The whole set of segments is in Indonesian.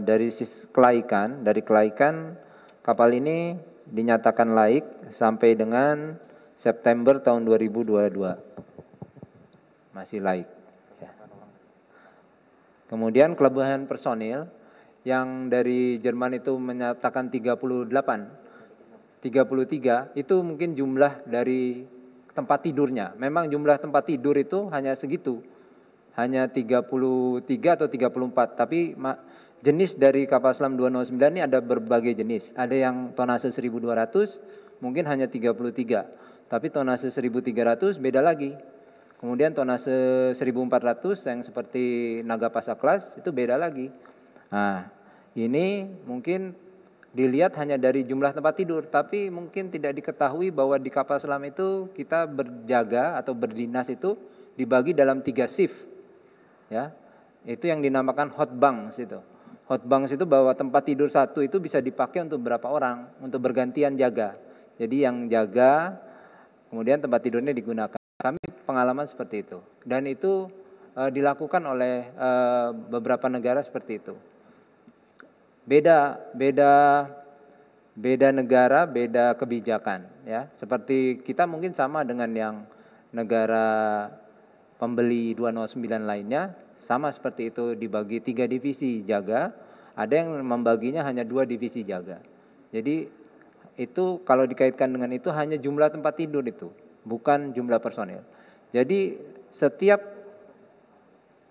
Eh, dari kelaikan, dari kelaikan kapal ini dinyatakan laik sampai dengan September tahun 2022. Masih laik. Ya. Kemudian kelebihan personil yang dari Jerman itu menyatakan 38, 33 itu mungkin jumlah dari tempat tidurnya. Memang jumlah tempat tidur itu hanya segitu. Hanya 33 atau 34, tapi jenis dari kapal selam 209 ini ada berbagai jenis. Ada yang tonase 1200 mungkin hanya 33. Tapi tonase 1300 beda lagi. Kemudian tonase 1400 yang seperti naga kelas itu beda lagi. Nah, ini mungkin dilihat hanya dari jumlah tempat tidur, tapi mungkin tidak diketahui bahwa di kapal selam itu kita berjaga atau berdinas itu dibagi dalam tiga shift. Ya, itu yang dinamakan hot bunks itu. Hotbangs itu bahwa tempat tidur satu itu bisa dipakai untuk berapa orang, untuk bergantian jaga. Jadi yang jaga, kemudian tempat tidurnya digunakan. Kami pengalaman seperti itu. Dan itu e, dilakukan oleh e, beberapa negara seperti itu. Beda, beda beda negara, beda kebijakan ya. Seperti kita mungkin sama dengan yang negara pembeli 209 lainnya, sama seperti itu dibagi tiga divisi jaga, ada yang membaginya hanya dua divisi jaga. Jadi itu kalau dikaitkan dengan itu hanya jumlah tempat tidur itu, bukan jumlah personil. Jadi setiap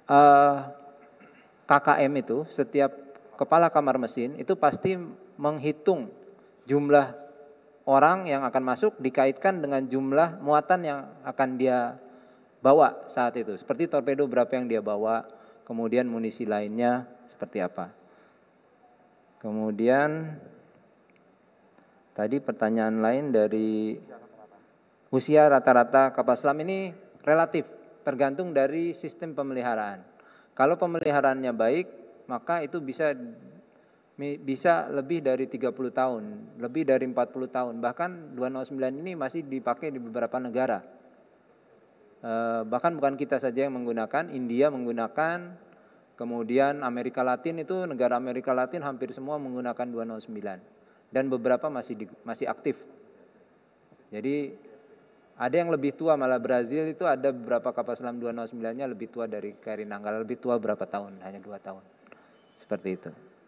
uh, eh, KKM itu, setiap kepala kamar mesin itu pasti menghitung jumlah orang yang akan masuk dikaitkan dengan jumlah muatan yang akan dia bawa saat itu. Seperti torpedo berapa yang dia bawa, kemudian munisi lainnya seperti apa. Kemudian tadi pertanyaan lain dari usia rata-rata kapal selam ini relatif tergantung dari sistem pemeliharaan. Kalau pemeliharaannya baik, maka itu bisa bisa lebih dari 30 tahun, lebih dari 40 tahun. Bahkan 209 ini masih dipakai di beberapa negara Eh, bahkan bukan kita saja yang menggunakan, India menggunakan, kemudian Amerika Latin itu negara Amerika Latin hampir semua menggunakan 209 dan beberapa masih di, masih aktif. Jadi ada yang lebih tua malah Brazil itu ada beberapa kapal selam 209-nya lebih tua dari KRI Nanggala, lebih tua berapa tahun? Hanya dua tahun. Seperti itu.